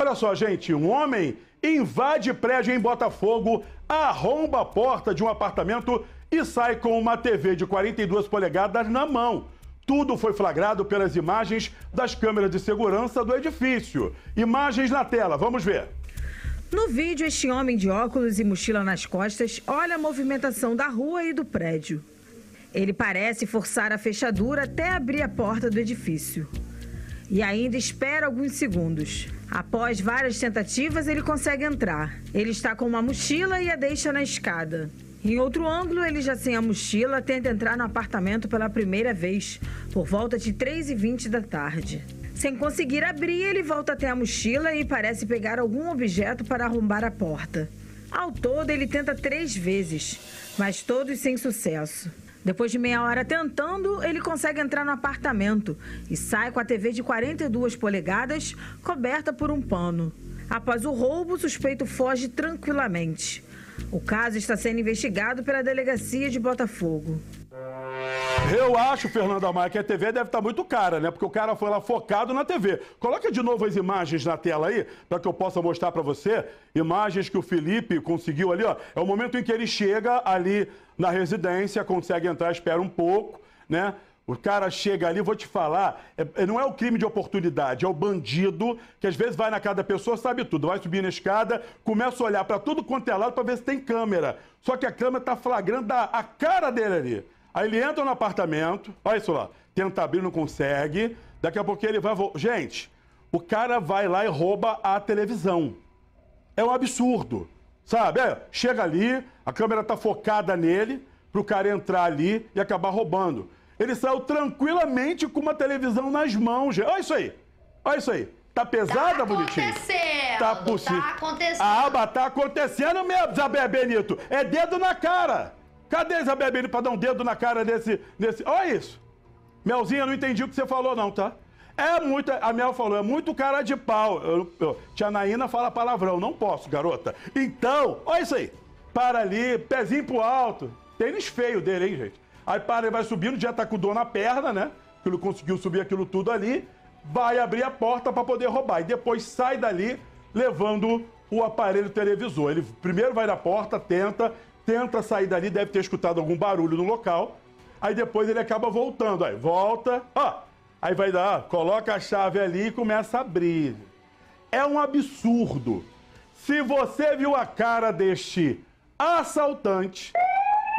Olha só, gente, um homem invade prédio em Botafogo, arromba a porta de um apartamento e sai com uma TV de 42 polegadas na mão. Tudo foi flagrado pelas imagens das câmeras de segurança do edifício. Imagens na tela, vamos ver. No vídeo, este homem de óculos e mochila nas costas olha a movimentação da rua e do prédio. Ele parece forçar a fechadura até abrir a porta do edifício. E ainda espera alguns segundos. Após várias tentativas, ele consegue entrar. Ele está com uma mochila e a deixa na escada. Em outro ângulo, ele já sem a mochila tenta entrar no apartamento pela primeira vez, por volta de 3h20 da tarde. Sem conseguir abrir, ele volta até a mochila e parece pegar algum objeto para arrombar a porta. Ao todo, ele tenta três vezes, mas todos sem sucesso. Depois de meia hora tentando, ele consegue entrar no apartamento e sai com a TV de 42 polegadas coberta por um pano. Após o roubo, o suspeito foge tranquilamente. O caso está sendo investigado pela delegacia de Botafogo. Eu acho, Fernando Maia, que a TV deve estar tá muito cara, né? Porque o cara foi lá focado na TV. Coloca de novo as imagens na tela aí, para que eu possa mostrar para você. Imagens que o Felipe conseguiu ali, ó. É o momento em que ele chega ali na residência, consegue entrar, espera um pouco, né? O cara chega ali, vou te falar, é, é não é o crime de oportunidade, é o bandido que às vezes vai na casa da pessoa, sabe tudo, vai subir na escada, começa a olhar para tudo quanto é lado para ver se tem câmera. Só que a câmera tá flagrando a, a cara dele ali. Aí ele entra no apartamento, olha isso lá, tenta abrir, não consegue. Daqui a pouco ele vai. Gente, o cara vai lá e rouba a televisão. É um absurdo. Sabe? É, chega ali, a câmera tá focada nele, pro cara entrar ali e acabar roubando. Ele saiu tranquilamente com uma televisão nas mãos. Gente. Olha isso aí. Olha isso aí. Tá pesada, tá bonitinho? Tá, possível? tá acontecendo. A ah, aba tá acontecendo mesmo, Zabé Benito. É dedo na cara. Cadê a Isabelle para pra dar um dedo na cara desse. desse... Olha isso! Melzinha, não entendi o que você falou, não, tá? É muito. A Mel falou, é muito cara de pau. Eu, eu, tia Naína fala palavrão, não posso, garota. Então, olha isso aí. Para ali, pezinho pro alto. Tênis feio dele, hein, gente? Aí para, ele vai subindo, já tá com dor na perna, né? Que ele conseguiu subir aquilo tudo ali. Vai abrir a porta para poder roubar. E depois sai dali levando o aparelho televisor. Ele primeiro vai na porta, tenta, tenta sair dali, deve ter escutado algum barulho no local. Aí depois ele acaba voltando. Aí volta, ó. Aí vai dar, ó, coloca a chave ali e começa a abrir. É um absurdo. Se você viu a cara deste assaltante,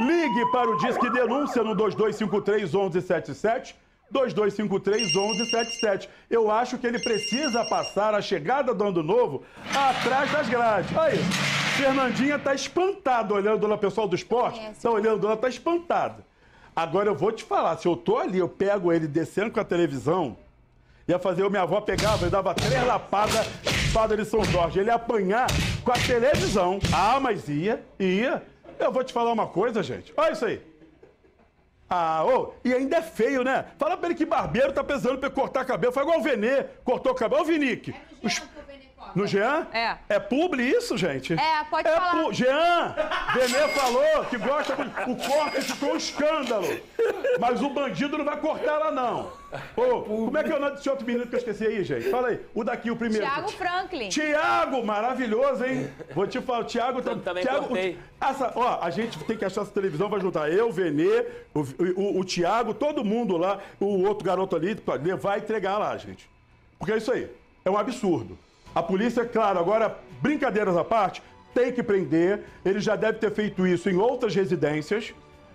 ligue para o Disque Denúncia no 2253 1177. 2253-1177. Eu acho que ele precisa passar a chegada do Ano Novo atrás das grades. Olha isso. Fernandinha tá espantada olhando lá, o pessoal do esporte tá olhando ela, tá espantada. Agora eu vou te falar, se eu tô ali, eu pego ele descendo com a televisão, ia fazer o minha avó pegava e dava três lapadas, espada de São Jorge. Ele ia apanhar com a televisão. Ah, mas ia, ia. Eu vou te falar uma coisa, gente. Olha isso aí. Ah, ô, oh, e ainda é feio, né? Fala pra ele que barbeiro tá pesando pra ele cortar cabelo. Foi igual o Venê, cortou o cabelo. Ô, Vinique, é no Jean? É. É publi isso, gente? É, pode é falar. Jean! Benê falou que gosta... O corte ficou um escândalo. Mas o bandido não vai cortar ela, não. Ô, como é que é o nome desse outro menino que eu esqueci aí, gente? Fala aí. O daqui, o primeiro. Tiago Franklin. Tiago, maravilhoso, hein? Vou te falar, o Tiago... Tá- também Thiago, O, essa, ó, a gente tem que achar essa televisão, vai juntar eu, o Venê, o, o, o Tiago, todo mundo lá, o outro garoto ali, vai entregar lá, gente. Porque é isso aí. É um absurdo. A polícia, claro, agora, brincadeiras à parte, tem que prender. Ele já deve ter feito isso em outras residências,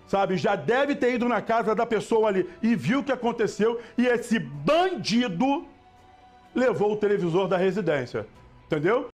sabe? Já deve ter ido na casa da pessoa ali e viu o que aconteceu. E esse bandido levou o televisor da residência, entendeu?